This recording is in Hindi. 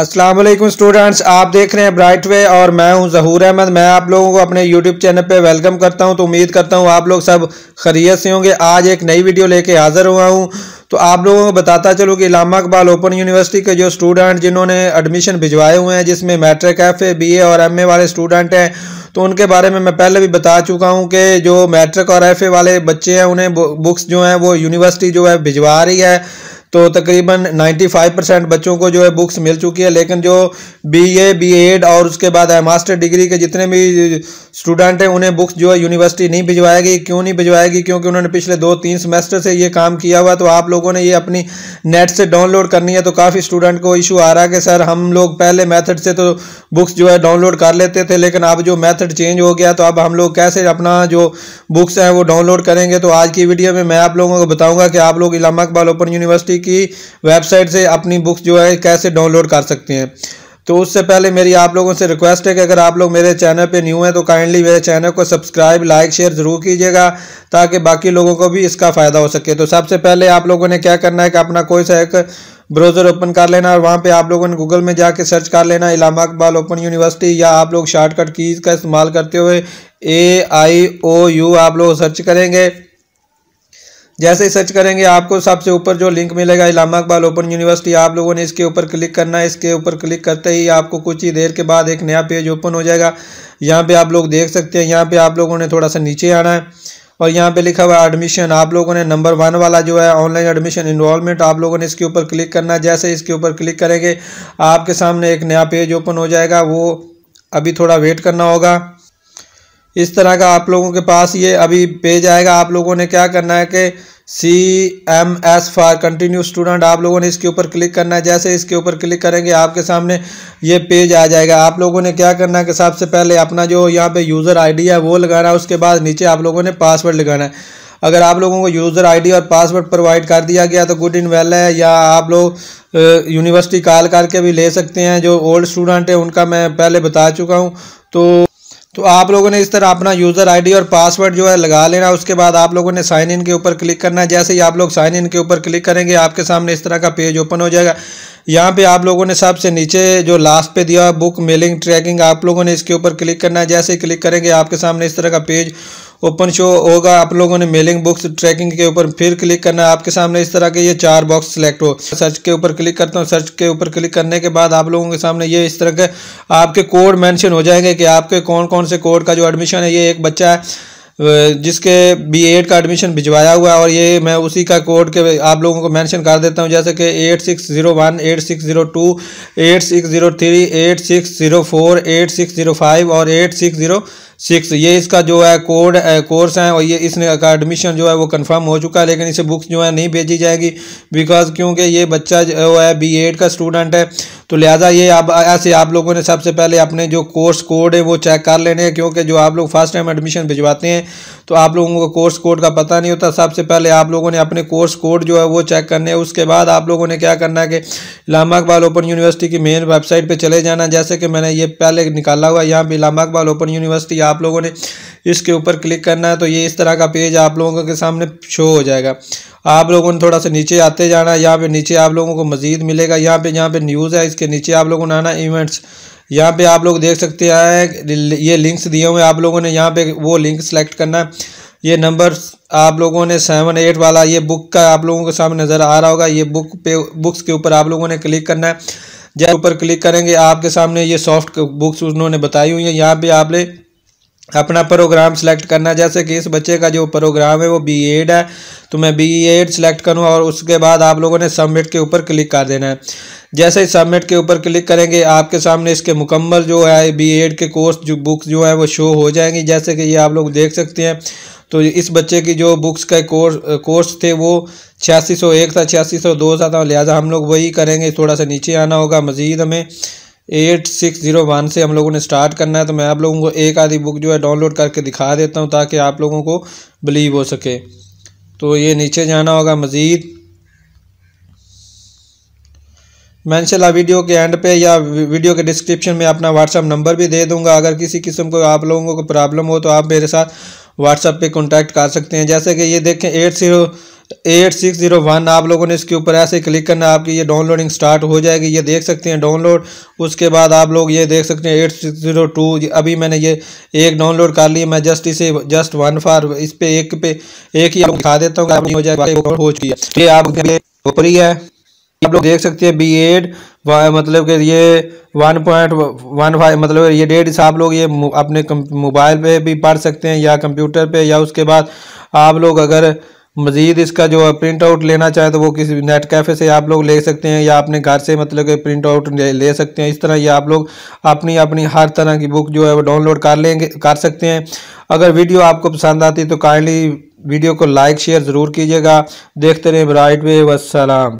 असलम स्टूडेंट्स आप देख रहे हैं ब्राइट वे और मैं हूं जहूर अहमद मैं आप लोगों को अपने यूट्यूब चैनल पे वेलकम करता हूं तो उम्मीद करता हूं आप लोग सब खरीत से होंगे आज एक नई वीडियो लेके हाज़िर हुआ हूं तो आप लोगों को बताता चलूँ कि इलामा इकबाल ओपन यूनिवर्सिटी के जो स्टूडेंट जिन्होंने एडमिशन भिजवाए हुए हैं जिसमें matric F A B A और एम ए वाले स्टूडेंट हैं तो उनके बारे में मैं पहले भी बता चुका हूँ कि जो मैट्रिक और एफ ए वाले बच्चे हैं उन्हें बुक्स जो हैं वो यूनिवर्सिटी जो है भिजवा रही है तो तकरीबन 95 परसेंट बच्चों को जो है बुक्स मिल चुकी है लेकिन जो बी ए बी एड और उसके बाद मास्टर डिग्री के जितने भी स्टूडेंट हैं उन्हें बुक्स जो है यूनिवर्सिटी नहीं भिजवाएगी क्यों नहीं भिजवाएगी क्योंकि उन्होंने पिछले दो तीन सेमेस्टर से ये काम किया हुआ तो आप लोगों ने ये अपनी नेट से डाउनलोड करनी है तो काफ़ी स्टूडेंट को इशू आ रहा है कि सर हम लोग पहले मैथड से तो बुक्स जो है डाउनलोड कर लेते थे लेकिन अब जो मैथड चेंज हो गया तो अब हम लोग कैसे अपना जो बुक्स हैं वो डाउनलोड करेंगे तो आज की वीडियो में मैं आप लोगों को बताऊँगा कि आप लोग इलामा अकबाल ओपन यूनिवर्सिटी की वेबसाइट से अपनी बुक्स जो है कैसे डाउनलोड कर सकते हैं तो उससे पहले मेरी आप लोगों से रिक्वेस्ट है कि अगर आप लोग मेरे चैनल पे न्यू हैं तो काइंडली मेरे चैनल को सब्सक्राइब लाइक शेयर ज़रूर कीजिएगा ताकि बाकी लोगों को भी इसका फ़ायदा हो सके तो सबसे पहले आप लोगों ने क्या करना है कि अपना कोई सा एक ब्राउज़र ओपन कर लेना और वहाँ पे आप लोगों ने गूगल में जाके सर्च कर लेना इलामा अकबाल ओपन यूनिवर्सिटी या आप लोग शॉर्टकट कीज़ का इस्तेमाल करते हुए ए आई ओ यू आप लोग सर्च करेंगे जैसे ही सर्च करेंगे आपको सबसे ऊपर जो लिंक मिलेगा इलामा इकबाल ओपन यूनिवर्सिटी आप लोगों ने इसके ऊपर क्लिक करना है इसके ऊपर क्लिक करते ही आपको कुछ ही देर के बाद एक नया पेज ओपन हो जाएगा यहाँ पे आप लोग देख सकते हैं यहाँ पे आप लोगों ने थोड़ा सा नीचे आना है और यहाँ पे लिखा हुआ एडमिशन आप लोगों ने नंबर वन वाला जो है ऑनलाइन एडमिशन इनरोलमेंट आप लोगों ने इसके ऊपर क्लिक करना है जैसे इसके ऊपर क्लिक करेंगे आपके सामने एक नया पेज ओपन हो जाएगा वो अभी थोड़ा वेट करना होगा इस तरह का आप लोगों के पास ये अभी पेज आएगा आप लोगों ने क्या करना है कि C M S for continue student आप लोगों ने इसके ऊपर क्लिक करना है जैसे इसके ऊपर क्लिक करेंगे आपके सामने ये पेज आ जाएगा आप लोगों ने क्या करना है कि सबसे पहले अपना जो यहाँ पे यूज़र आईडी है वो लगाना है उसके बाद नीचे आप लोगों ने पासवर्ड लगाना है अगर आप लोगों को यूज़र आईडी और पासवर्ड प्रोवाइड कर दिया गया तो गुड इन वेल है या आप लोग यूनिवर्सिटी कॉल करके भी ले सकते हैं जो ओल्ड स्टूडेंट हैं उनका मैं पहले बता चुका हूँ तो तो आप लोगों ने इस तरह अपना यूज़र आईडी और पासवर्ड जो है लगा लेना उसके बाद आप लोगों ने साइन इन के ऊपर क्लिक करना है जैसे ही आप लोग साइन इन के ऊपर क्लिक करेंगे आपके सामने इस तरह का पेज ओपन हो जाएगा यहाँ पे आप लोगों ने सबसे नीचे जो लास्ट पे दिया बुक मेलिंग ट्रैकिंग आप लोगों ने इसके ऊपर क्लिक करना है जैसे ही क्लिक करेंगे आपके सामने इस तरह का पेज ओपन शो होगा आप लोगों ने मेलिंग बुक्स ट्रैकिंग के ऊपर फिर क्लिक करना है आपके सामने इस तरह के ये चार बॉक्स सेलेक्ट हो सर्च के ऊपर क्लिक करता हूँ सर्च के ऊपर क्लिक करने के बाद आप लोगों के सामने ये इस तरह के आपके कोड मैंशन हो जाएंगे कि आपके कौन कौन से कोड का जो एडमिशन है ये एक बच्चा है जिसके बी एड का एडमिशन भिजवाया हुआ है और ये मैं उसी का कोड के आप लोगों को मेंशन कर देता हूँ जैसे कि eight six zero one eight six zero two eight six zero three eight six zero four eight six zero five और एट सिक्स ज़ीरो सिक्स ये इसका जो है कोड कोर्स है और ये इसने का एडमिशन जो है वो कंफर्म हो चुका है लेकिन इसे बुक्स जो है नहीं भेजी जाएगी बिकॉज क्योंकि ये बच्चा जो है बी एड का स्टूडेंट है तो लिहाजा ये आप ऐसे आप लोगों ने सबसे पहले अपने जो कोर्स कोड है वो चेक कर लेने हैं क्योंकि जो आप लोग फर्स्ट टाइम एडमिशन भिजवाते हैं तो आप लोगों को कोर्स कोड का पता नहीं होता सबसे पहले आप लोगों ने अपने कोर्स कोड जो है वो चेक करने हैं उसके बाद आप लोगों ने क्या करना है कि लामा इकबाल ओपन यूनिवर्सिटी की मेन वेबसाइट पर चले जाना जैसे कि मैंने ये पहले निकाला हुआ यहाँ पर लामा इकबाल ओपन यूनिवर्सिटी आप लोगों ने इसके ऊपर क्लिक करना है तो ये इस तरह का पेज आप लोगों के सामने शो हो जाएगा आप लोगों ने थोड़ा सा नीचे आते जाना है यहाँ पे नीचे आप लोगों को मज़ीद मिलेगा यहाँ पे यहाँ पे न्यूज़ है इसके नीचे आप लोगों ने आना इवेंट्स यहाँ पे आप लोग देख सकते हैं ये लिंक्स दिए हुए हैं आप लोगों ने यहाँ पे वो लिंक सेलेक्ट करना है ये नंबर आप लोगों ने सेवन एट वाला ये बुक का आप लोगों के सामने नज़र आ रहा होगा ये बुक पे बुक्स के ऊपर आप लोगों ने क्लिक करना है जैसे ऊपर क्लिक करेंगे आपके सामने ये सॉफ्ट बुक्स उन्होंने बताई हुई हैं यहाँ पे आप ले अपना प्रोग्राम सेलेक्ट करना जैसे कि इस बच्चे का जो प्रोग्राम है वो बी एड है तो मैं बी एड सेलेक्ट करूँ और उसके बाद आप लोगों ने सबमिट के ऊपर क्लिक कर देना है जैसे ही सबमिट के ऊपर क्लिक करेंगे आपके सामने इसके मुकम्मल जो है बी एड के कोर्स जो बुक्स जो है वो शो हो जाएंगी जैसे कि ये आप लोग देख सकते हैं तो इस बच्चे की जो बुक्स का कोर्स कोर्स थे वो छियासी सौ एक था छियासी सौ दो था तो लिहाजा हम लोग वही करेंगे थोड़ा सा नीचे आना होगा मज़ीद हमें एट सिक्स ज़ीरो वन से हम लोगों ने स्टार्ट करना है तो मैं आप लोगों को एक आधी बुक जो है डाउनलोड करके दिखा देता हूँ ताकि आप लोगों को बिलीव हो सके तो ये नीचे जाना होगा मज़ीद मैं चला वीडियो के एंड पे या वीडियो के डिस्क्रिप्शन में अपना व्हाट्सअप नंबर भी दे दूंगा अगर किसी किस्म को आप लोगों को प्रॉब्लम हो तो आप मेरे साथ व्हाट्सअप पे कांटेक्ट कर सकते हैं जैसे कि ये देखें eight zero eight six zero one आप लोगों ने इसके ऊपर ऐसे क्लिक करना आपकी ये डाउनलोडिंग स्टार्ट हो जाएगी ये देख सकते हैं डाउनलोड उसके बाद आप लोग ये देख सकते हैं एट सिक्स जीरो टू अभी मैंने ये एक डाउनलोड कर लिया मैं जस्ट इसे जस्ट वन फार इस पे एक पे एक ही आपको दिखा देता हूँ हो जाएगा हो चुकी है ये आपके ऊपर ही है आप लोग देख सकते हैं बी एड मतलब कि ये वन पॉइंट वन फाइव मतलब ये डेट आप लोग ये अपने मोबाइल पे भी पढ़ सकते हैं या कंप्यूटर पे या उसके बाद आप लोग अगर मज़ीद इसका जो है प्रिंट आउट लेना चाहे तो वो किसी नेट कैफ़े से आप लोग ले सकते हैं या अपने घर से मतलब कि प्रिंट आउट ले सकते हैं इस तरह ये आप लोग अपनी अपनी हर तरह की बुक जो है वो डाउनलोड कर लेंगे कर सकते हैं अगर वीडियो आपको पसंद आती तो काइंडली वीडियो को लाइक शेयर ज़रूर कीजिएगा देखते रहें ब्राइट वे वसलम